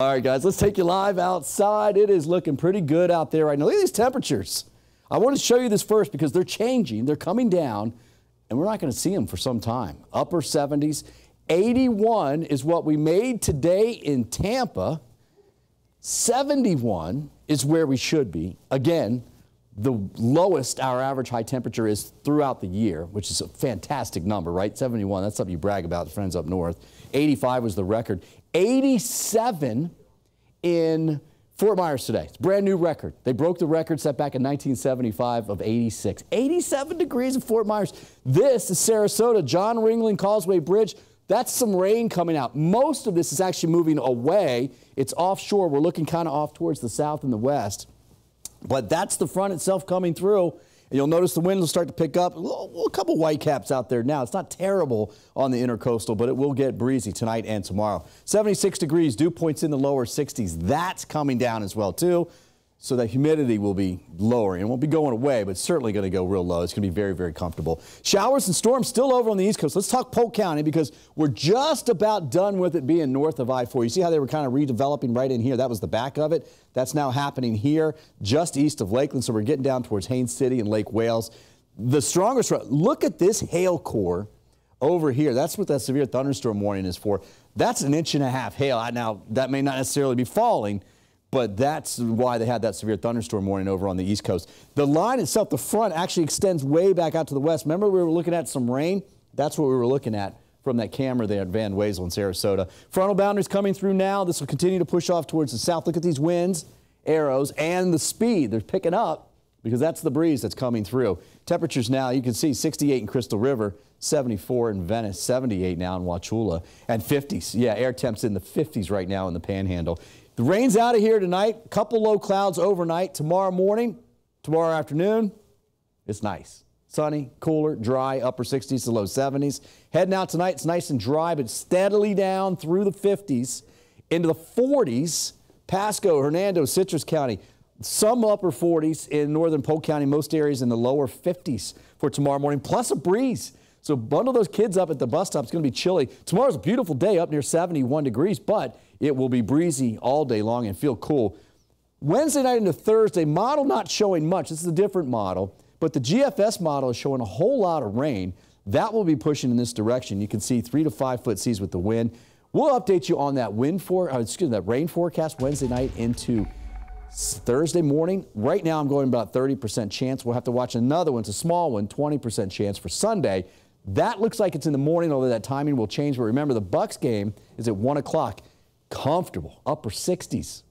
All right, guys, let's take you live outside. It is looking pretty good out there right now. Look at these temperatures. I want to show you this first because they're changing. They're coming down, and we're not going to see them for some time. Upper 70s. 81 is what we made today in Tampa. 71 is where we should be. Again, the lowest our average high temperature is throughout the year, which is a fantastic number, right? 71, that's something you brag about, friends up north. 85 was the record. 87 in Fort Myers today. It's a brand new record. They broke the record set back in 1975 of 86. 87 degrees in Fort Myers. This is Sarasota, John Ringling Causeway Bridge. That's some rain coming out. Most of this is actually moving away. It's offshore. We're looking kind of off towards the south and the west. But that's the front itself coming through. And you'll notice the wind will start to pick up. A couple white caps out there now. It's not terrible on the intercoastal, but it will get breezy tonight and tomorrow. 76 degrees, dew points in the lower 60s. That's coming down as well, too. So that humidity will be lower and won't be going away, but certainly going to go real low. It's going to be very, very comfortable. Showers and storms still over on the East Coast. Let's talk Polk County because we're just about done with it being north of I-4. You see how they were kind of redeveloping right in here? That was the back of it. That's now happening here just east of Lakeland. So we're getting down towards Haines City and Lake Wales. The strongest, look at this hail core over here. That's what that severe thunderstorm warning is for. That's an inch and a half hail. Now, that may not necessarily be falling, but that's why they had that severe thunderstorm warning over on the East Coast. The line itself, the front, actually extends way back out to the west. Remember we were looking at some rain? That's what we were looking at from that camera there at Van Wazel in Sarasota. Frontal boundaries coming through now. This will continue to push off towards the south. Look at these winds, arrows, and the speed. They're picking up because that's the breeze that's coming through. Temperatures now, you can see 68 in Crystal River, 74 in Venice, 78 now in Wachula, and 50s. Yeah, air temps in the 50s right now in the Panhandle. The rain's out of here tonight. Couple low clouds overnight. Tomorrow morning, tomorrow afternoon, it's nice. Sunny, cooler, dry, upper 60s to low 70s. Heading out tonight, it's nice and dry, but steadily down through the 50s into the 40s. Pasco, Hernando, Citrus County, some upper 40s in northern Polk County, most areas in the lower 50s for tomorrow morning, plus a breeze. So bundle those kids up at the bus stop. It's going to be chilly. Tomorrow's a beautiful day up near 71 degrees, but it will be breezy all day long and feel cool. Wednesday night into Thursday, model not showing much. This is a different model, but the GFS model is showing a whole lot of rain. That will be pushing in this direction. You can see three to five foot seas with the wind. We'll update you on that wind for, uh, excuse me, that rain forecast Wednesday night into Thursday morning. Right now, I'm going about 30% chance. We'll have to watch another one. It's a small one, 20% chance for Sunday. That looks like it's in the morning, although that timing will change. But remember, the Bucks game is at 1 o'clock. Comfortable, upper 60s.